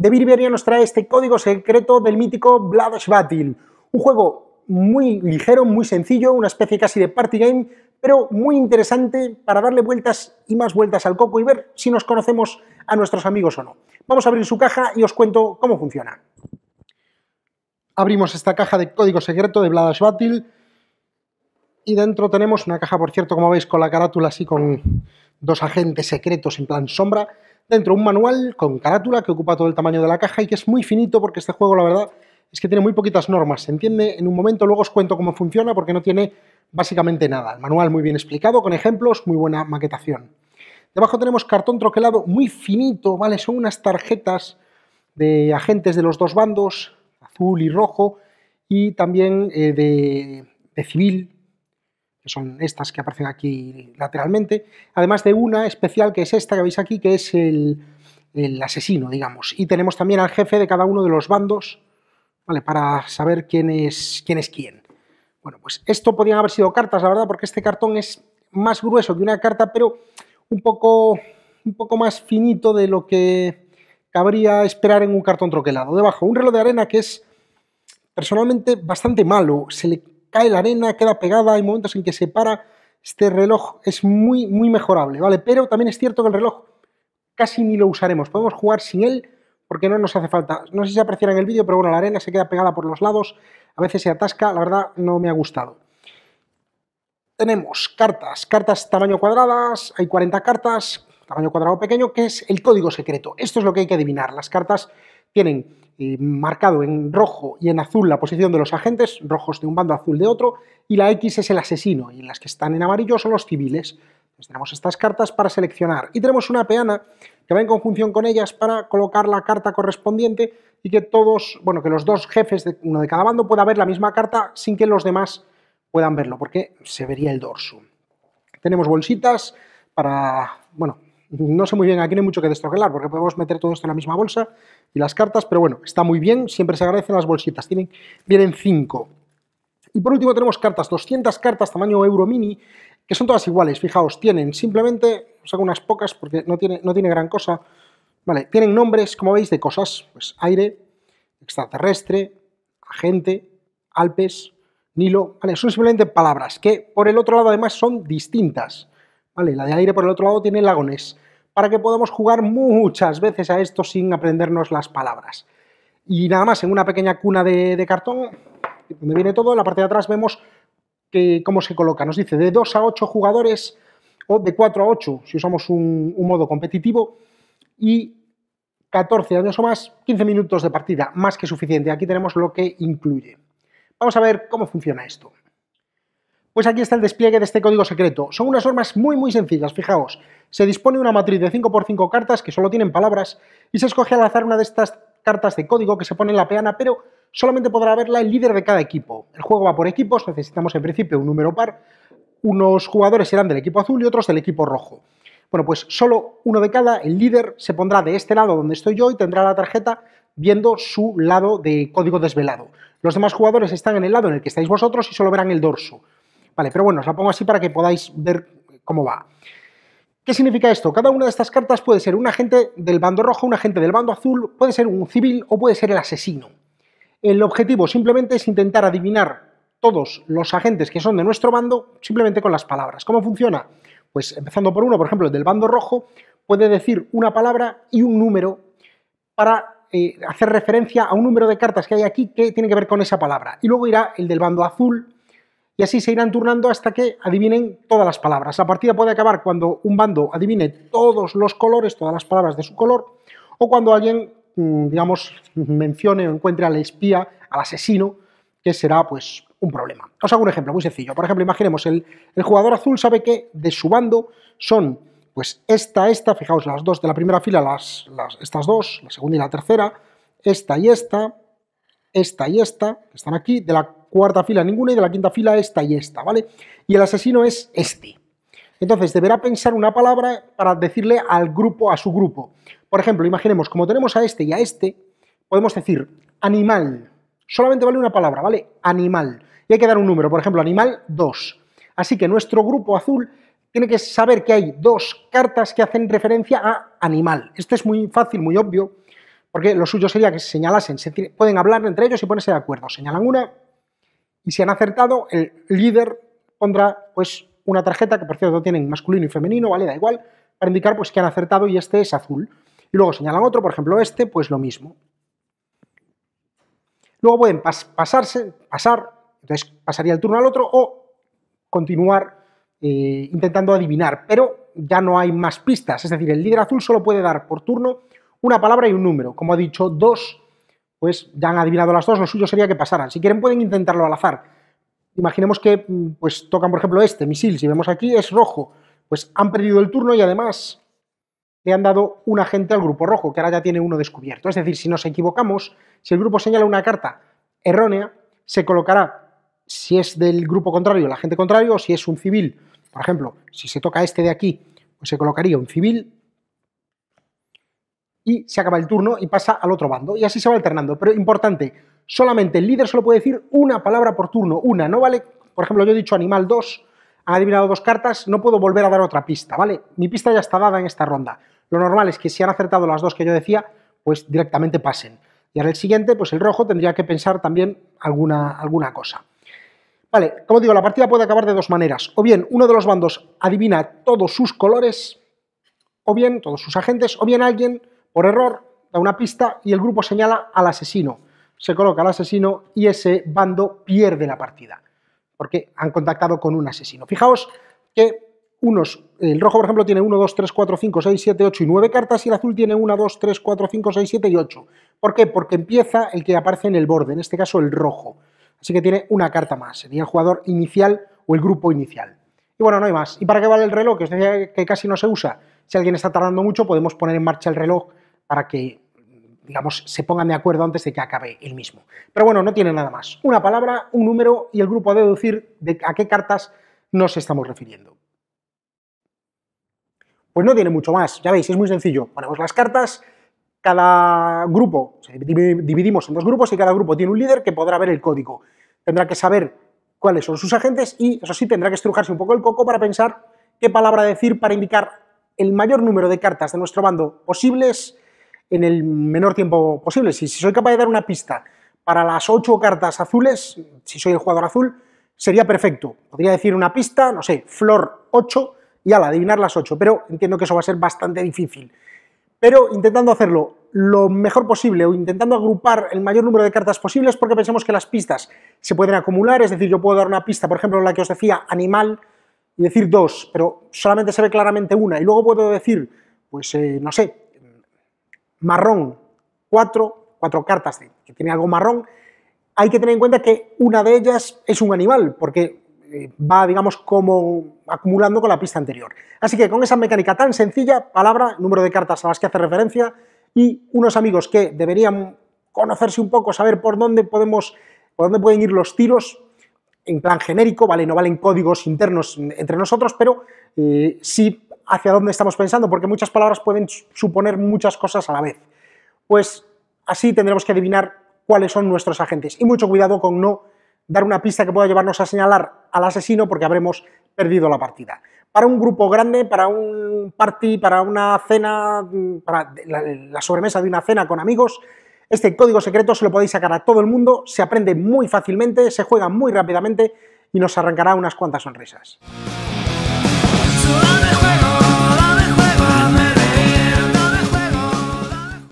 De Birberia nos trae este código secreto del mítico Bladash Battle, un juego muy ligero, muy sencillo, una especie casi de party game, pero muy interesante para darle vueltas y más vueltas al coco y ver si nos conocemos a nuestros amigos o no. Vamos a abrir su caja y os cuento cómo funciona. Abrimos esta caja de código secreto de Bladash Battle y dentro tenemos una caja, por cierto, como veis, con la carátula así con dos agentes secretos en plan sombra Dentro un manual con carátula que ocupa todo el tamaño de la caja y que es muy finito porque este juego la verdad es que tiene muy poquitas normas. Se entiende en un momento, luego os cuento cómo funciona porque no tiene básicamente nada. El manual muy bien explicado, con ejemplos, muy buena maquetación. Debajo tenemos cartón troquelado muy finito, ¿vale? Son unas tarjetas de agentes de los dos bandos, azul y rojo, y también eh, de, de civil, que son estas que aparecen aquí lateralmente, además de una especial que es esta que veis aquí, que es el, asesino, digamos. Y tenemos también al jefe de cada uno de los bandos, ¿vale? Para saber quién es quién. Bueno, pues esto podían haber sido cartas, la verdad, porque este cartón es más grueso que una carta, pero un poco, un poco más finito de lo que cabría esperar en un cartón troquelado. Debajo, un reloj de arena que es personalmente bastante malo. Se le cae la arena, queda pegada, hay momentos en que se para. Este reloj es muy, muy mejorable, ¿vale? Pero también es cierto que el reloj casi ni lo usaremos. Podemos jugar sin él porque no nos hace falta. No sé si se apreciará en el vídeo, pero bueno, la arena se queda pegada por los lados, a veces se atasca, la verdad no me ha gustado. Tenemos cartas, cartas tamaño cuadradas, hay 40 cartas, tamaño cuadrado pequeño, que es el código secreto. Esto es lo que hay que adivinar. Las cartas tienen eh, marcado en rojo y en azul la posición de los agentes, rojos de un bando, azul de otro, y la X es el asesino, y en las que están en amarillo son los civiles. tenemos estas cartas para seleccionar. Y tenemos una peana que va en conjunción con ellas para colocar la carta correspondiente y que todos, bueno, que los dos jefes, de, uno de cada bando, pueda ver la misma carta sin que los demás puedan verlo, porque se vería el dorso. Tenemos bolsitas para, bueno, no sé muy bien, aquí no hay mucho que destroquelar, porque podemos meter todo esto en la misma bolsa y las cartas, pero bueno, está muy bien, siempre se agradecen las bolsitas, tienen, vienen cinco Y por último tenemos cartas, 200 cartas tamaño Euro Mini, que son todas iguales, fijaos, tienen simplemente, os hago unas pocas porque no tiene, no tiene gran cosa, vale, tienen nombres, como veis, de cosas, pues aire, extraterrestre, agente, Alpes, Nilo, vale, son simplemente palabras que por el otro lado además son distintas, la de aire por el otro lado tiene lagones, para que podamos jugar muchas veces a esto sin aprendernos las palabras. Y nada más, en una pequeña cuna de, cartón, donde viene todo, en la parte de atrás vemos que, cómo se coloca. Nos dice de 2 a 8 jugadores o de 4 a 8 si usamos un, un modo competitivo y 14 años o más, 15 minutos de partida, más que suficiente. Aquí tenemos lo que incluye. Vamos a ver cómo funciona esto. Pues aquí está el despliegue de este código secreto. Son unas normas muy muy sencillas, fijaos. Se dispone una matriz de 5x5 cartas que solo tienen palabras y se escoge al azar una de estas cartas de código que se pone en la peana, pero solamente podrá verla el líder de cada equipo. El juego va por equipos, necesitamos en principio un número par. Unos jugadores serán del equipo azul y otros del equipo rojo. Bueno, pues solo uno de cada, el líder se pondrá de este lado donde estoy yo y tendrá la tarjeta viendo su lado de código desvelado. Los demás jugadores están en el lado en el que estáis vosotros y solo verán el dorso. Vale, pero bueno, os la pongo así para que podáis ver cómo va. ¿Qué significa esto? Cada una de estas cartas puede ser un agente del bando rojo, un agente del bando azul, puede ser un civil o puede ser el asesino. El objetivo simplemente es intentar adivinar todos los agentes que son de nuestro bando simplemente con las palabras. ¿Cómo funciona? Pues empezando por uno, por ejemplo, el del bando rojo puede decir una palabra y un número para eh, hacer referencia a un número de cartas que hay aquí que tiene que ver con esa palabra. Y luego irá el del bando azul y así se irán turnando hasta que adivinen todas las palabras. La partida puede acabar cuando un bando adivine todos los colores, todas las palabras de su color, o cuando alguien, mm, digamos, mencione o encuentre al espía, al asesino, que será pues un problema. Os hago un ejemplo muy sencillo. Por ejemplo, imaginemos, el, jugador azul sabe que de su bando son pues esta, esta, fijaos, las dos de la primera fila, las, estas dos, la segunda y la tercera, esta y esta, esta y esta, que están aquí, de la cuarta fila ninguna y de la quinta fila esta y esta, ¿vale? Y el asesino es este. Entonces deberá pensar una palabra para decirle al grupo, a su grupo. Por ejemplo, imaginemos, como tenemos a este y a este, podemos decir animal. Solamente vale una palabra, ¿vale? Animal. Y hay que dar un número, por ejemplo, animal 2. Así que nuestro grupo azul tiene que saber que hay dos cartas que hacen referencia a animal. Esto es muy fácil, muy obvio, porque lo suyo sería que señalasen, pueden hablar entre ellos y ponerse de acuerdo. Señalan una, y si han acertado, el líder pondrá pues una tarjeta, que por cierto tienen masculino y femenino, ¿vale? Da igual, para indicar pues que han acertado y este es azul. Y luego señalan otro, por ejemplo este, pues lo mismo. Luego pueden pasarse, pasar, entonces pasaría el turno al otro o continuar eh, intentando adivinar, pero ya no hay más pistas, es decir, el líder azul solo puede dar por turno una palabra y un número, como ha dicho, dos pues ya han adivinado las dos, lo suyo sería que pasaran. Si quieren pueden intentarlo al azar. Imaginemos que mm, pues tocan, por ejemplo, este misil, si vemos aquí es rojo, pues han perdido el turno y además le han dado un agente al grupo rojo, que ahora ya tiene uno descubierto. Es decir, si nos equivocamos, si el grupo señala una carta errónea, se colocará, si es del grupo contrario, el agente contrario, o si es un civil, por ejemplo, si se toca este de aquí, pues se colocaría un civil y se acaba el turno y pasa al otro bando. Y así se va alternando. Pero importante, solamente el líder solo puede decir una palabra por turno, una. No vale, por ejemplo, yo he dicho animal 2, ha adivinado dos cartas, no puedo volver a dar otra pista, ¿vale? Mi pista ya está dada en esta ronda. Lo normal es que si han acertado las dos que yo decía, pues directamente pasen. Y ahora el siguiente, pues el rojo tendría que pensar también alguna, alguna cosa. Vale, como digo, la partida puede acabar de dos maneras. O bien uno de los bandos adivina todos sus colores, o bien todos sus agentes, o bien alguien por error, da una pista y el grupo señala al asesino. Se coloca al asesino y ese bando pierde la partida, porque han contactado con un asesino. Fijaos que unos, el rojo, por ejemplo, tiene 1, 2, 3, 4, 5, 6, 7, 8 y 9 cartas y el azul tiene 1, 2, 3, 4, 5, 6, 7 y 8. ¿Por qué? Porque empieza el que aparece en el borde, en este caso el rojo. Así que tiene una carta más, sería el jugador inicial o el grupo inicial. Y bueno, no hay más. ¿Y para qué vale el reloj? Que os decía que casi no se usa. Si alguien está tardando mucho, podemos poner en marcha el reloj para que, digamos, se pongan de acuerdo antes de que acabe el mismo. Pero bueno, no tiene nada más. Una palabra, un número y el grupo a deducir de a qué cartas nos estamos refiriendo. Pues no tiene mucho más, ya veis, es muy sencillo. Ponemos las cartas, cada grupo, dividimos en dos grupos y cada grupo tiene un líder que podrá ver el código. Tendrá que saber cuáles son sus agentes y, eso sí, tendrá que estrujarse un poco el coco para pensar qué palabra decir para indicar el mayor número de cartas de nuestro bando posibles en el menor tiempo posible. Si, soy capaz de dar una pista para las ocho cartas azules, si soy el jugador azul, sería perfecto. Podría decir una pista, no sé, flor 8 y al adivinar las 8, pero entiendo que eso va a ser bastante difícil. Pero intentando hacerlo lo mejor posible o intentando agrupar el mayor número de cartas posibles porque pensemos que las pistas se pueden acumular, es decir, yo puedo dar una pista, por ejemplo, la que os decía, animal, y decir dos, pero solamente se ve claramente una, y luego puedo decir, pues eh, no sé, marrón, cuatro, cuatro cartas que tiene algo marrón, hay que tener en cuenta que una de ellas es un animal, porque eh, va, digamos, como acumulando con la pista anterior. Así que con esa mecánica tan sencilla, palabra, número de cartas a las que hace referencia y unos amigos que deberían conocerse un poco, saber por dónde podemos, por dónde pueden ir los tiros, en plan genérico, ¿vale? No valen códigos internos entre nosotros, pero eh, sí hacia dónde estamos pensando, porque muchas palabras pueden suponer muchas cosas a la vez. Pues así tendremos que adivinar cuáles son nuestros agentes. Y mucho cuidado con no dar una pista que pueda llevarnos a señalar al asesino porque habremos perdido la partida. Para un grupo grande, para un party, para una cena, para la, sobremesa de una cena con amigos, este código secreto se lo podéis sacar a todo el mundo, se aprende muy fácilmente, se juega muy rápidamente y nos arrancará unas cuantas sonrisas.